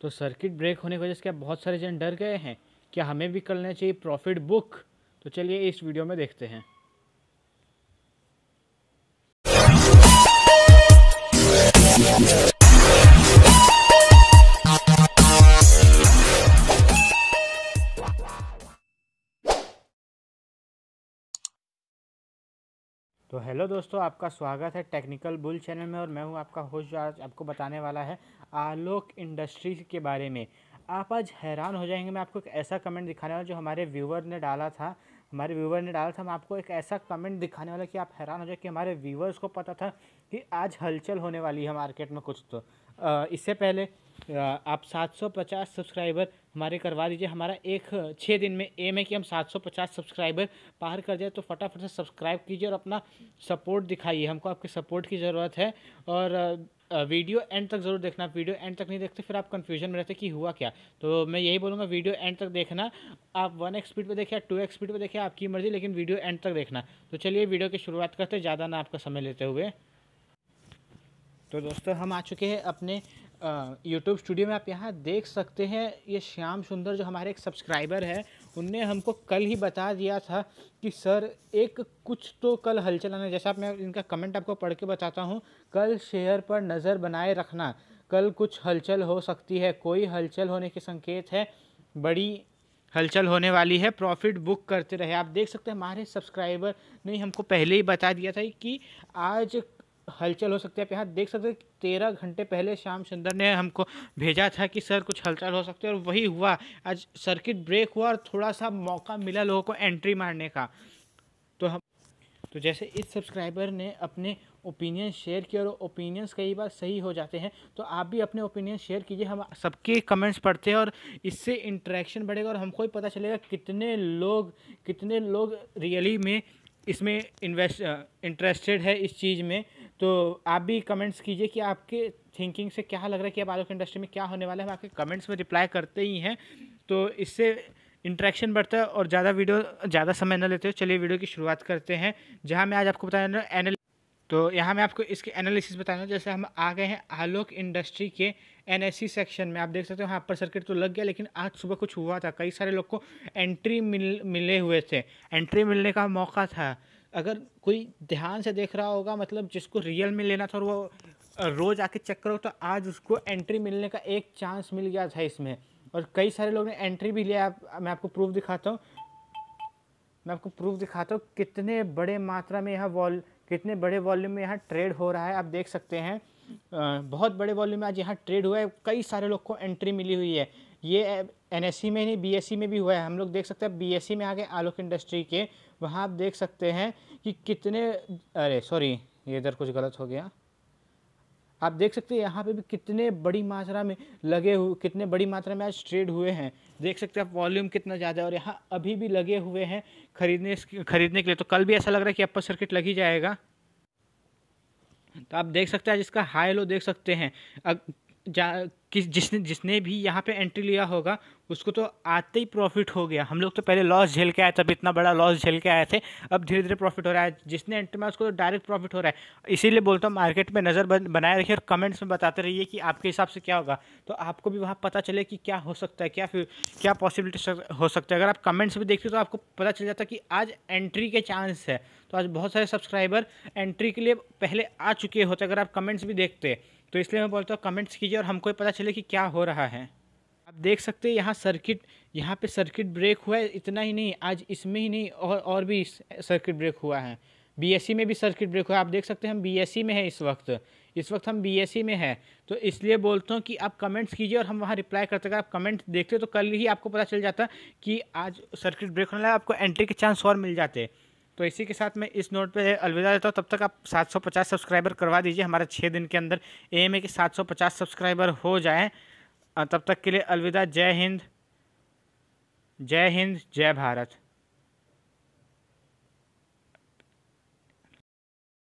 तो circuit break होने की वजह से क्या बहुत सारे जन डर गए हैं क्या हमें भी करना चाहिए प्रॉफिट बुक तो चलिए इस वीडियो में देखते हैं तो हेलो दोस्तों आपका स्वागत है टेक्निकल बुल चैनल में और मैं हूं आपका होस्ट जो आज आपको बताने वाला है आलोक इंडस्ट्रीज के बारे में आप आज हैरान हो जाएंगे मैं आपको एक ऐसा कमेंट दिखाने वाला जो हमारे व्यूवर ने डाला था हमारे व्यूवर ने डाला था हम आपको एक ऐसा कमेंट दिखाने वाला कि आप हैरान हो जाए कि हमारे व्यूवर्स को पता था कि आज हलचल होने वाली है मार्केट में कुछ तो इससे पहले आप 750 सब्सक्राइबर हमारे करवा दीजिए हमारा एक छः दिन में एम है कि हम 750 सब्सक्राइबर पार कर जाए तो फटाफट से सब्सक्राइब कीजिए और अपना सपोर्ट दिखाइए हमको आपके सपोर्ट की ज़रूरत है और वीडियो एंड तक ज़रूर देखना वीडियो एंड तक नहीं देखते फिर आप कंफ्यूजन में रहते कि हुआ क्या तो मैं यही बोलूँगा वीडियो एंड तक देखना आप वन एक्स स्पीड पर देखें टू एक्स स्पीड पर देखें आपकी मर्ज़ी लेकिन वीडियो एंड तक देखना तो चलिए वीडियो की शुरुआत करते ज़्यादा ना आपका समय लेते हुए तो दोस्तों हम आ चुके हैं अपने यूट्यूब स्टूडियो में आप यहाँ देख सकते हैं ये श्याम सुंदर जो हमारे एक सब्सक्राइबर है उनने हमको कल ही बता दिया था कि सर एक कुछ तो कल हलचल आना जैसा मैं इनका कमेंट आपको पढ़ के बताता हूँ कल शेयर पर नज़र बनाए रखना कल कुछ हलचल हो सकती है कोई हलचल होने के संकेत है बड़ी हलचल होने वाली है प्रॉफिट बुक करते रहे आप देख सकते हैं हमारे सब्सक्राइबर ने हमको पहले ही बता दिया था कि आज हलचल हो सकती है आप यहाँ देख सकते हैं तेरह घंटे पहले श्याम सुंदर ने हमको भेजा था कि सर कुछ हलचल हो सकती है और वही हुआ आज सर्किट ब्रेक हुआ और थोड़ा सा मौका मिला लोगों को एंट्री मारने का तो हम तो जैसे इस सब्सक्राइबर ने अपने ओपिनियन शेयर किए और ओपिनियंस कई बार सही हो जाते हैं तो आप भी अपने ओपिनियन शेयर कीजिए हम सबके कमेंट्स पढ़ते हैं और इससे इंट्रैक्शन बढ़ेगा और हमको ही पता चलेगा कितने लोग कितने लोग रियली में इसमें इन्वेस्ट इंटरेस्टेड है इस चीज़ में तो आप भी कमेंट्स कीजिए कि आपके थिंकिंग से क्या लग रहा है कि अब आलोक इंडस्ट्री में क्या होने वाला है हम आपके कमेंट्स में रिप्लाई करते ही हैं तो इससे इंट्रैक्शन बढ़ता है और ज़्यादा वीडियो ज़्यादा समय न लेते हो चलिए वीडियो की शुरुआत करते हैं जहाँ मैं आज आपको बताया एनल तो यहाँ मैं आपको इसके एनालिसिस बताऊंगा जैसे हम आ गए हैं आलोक इंडस्ट्री के एनएससी सेक्शन में आप देख सकते हो यहाँ पर सर्किट तो लग गया लेकिन आज सुबह कुछ हुआ था कई सारे लोग को एंट्री मिल मिले हुए थे एंट्री मिलने का मौका था अगर कोई ध्यान से देख रहा होगा मतलब जिसको रियल में लेना था और वो रोज़ आके चेक करो तो आज उसको एंट्री मिलने का एक चांस मिल गया था इसमें और कई सारे लोग ने एंट्री भी लिया मैं आपको प्रूफ दिखाता हूँ मैं आपको प्रूफ दिखाता हूँ कितने बड़े मात्रा में यह वॉल कितने बड़े वॉल्यूम में यहाँ ट्रेड हो रहा है आप देख सकते हैं बहुत बड़े वॉल्यूम में आज यहाँ ट्रेड हुआ है कई सारे लोग को एंट्री मिली हुई है ये एन में नहीं बी में भी हुआ है हम लोग देख सकते हैं बी में आ गए आलोक इंडस्ट्री के वहाँ आप देख सकते हैं कि कितने अरे सॉरी ये इधर कुछ गलत हो गया आप देख सकते हैं यहाँ पे भी कितने बड़ी मात्रा में लगे हुए कितने बड़ी मात्रा में आज ट्रेड हुए हैं देख सकते हैं आप वॉल्यूम कितना ज़्यादा है और यहाँ अभी भी लगे हुए हैं खरीदने खरीदने के लिए तो कल भी ऐसा लग रहा है कि अपर सर्किट लग ही जाएगा तो आप देख सकते हैं इसका हाई लो देख सकते हैं कि जिसने जिसने भी यहाँ पे एंट्री लिया होगा उसको तो आते ही प्रॉफिट हो गया हम लोग तो पहले लॉस झेल के आए अब इतना बड़ा लॉस झेल के आए थे अब धीरे धीरे प्रॉफिट हो रहा है जिसने एंट्री मारा उसको तो डायरेक्ट प्रॉफिट हो रहा है इसीलिए बोलता हूँ मार्केट में नज़र बनाए रखिए और कमेंट्स में बताते रहिए कि आपके हिसाब से क्या होगा तो आपको भी वहाँ पता चले कि क्या हो सकता है क्या फिर क्या पॉसिबिलिटी हो सकता है अगर आप कमेंट्स में देखते हो तो आपको पता चल जाता कि आज एंट्री के चांस है तो आज बहुत सारे सब्सक्राइबर एंट्री के लिए पहले आ चुके होते अगर आप कमेंट्स भी देखते तो इसलिए मैं बोलता हूँ कमेंट्स कीजिए और हमको पता चले चले कि क्या हो रहा है आप देख सकते हैं यहाँ सर्किट यहाँ पे सर्किट ब्रेक हुआ है इतना ही नहीं आज इसमें ही नहीं और और भी सर्किट ब्रेक हुआ है बीएससी में भी सर्किट ब्रेक हुआ है आप देख सकते हैं हम बीएससी में है इस वक्त इस वक्त हम बीएससी में हैं तो इसलिए बोलता हूँ कि आप कमेंट्स कीजिए और हम वहाँ रिप्लाई करते अगर आप कमेंट देखते हो तो कल ही आपको पता चल जाता कि आज सर्किट ब्रेक होने लगा आपको एंट्री के चांस और मिल जाते तो इसी के साथ मैं इस नोट पे अलविदा देता हूँ तब तक आप 750 सब्सक्राइबर करवा दीजिए हमारा छः दिन के अंदर एम है कि 750 सब्सक्राइबर हो जाए तब तक के लिए अलविदा जय हिंद जय हिंद जय भारत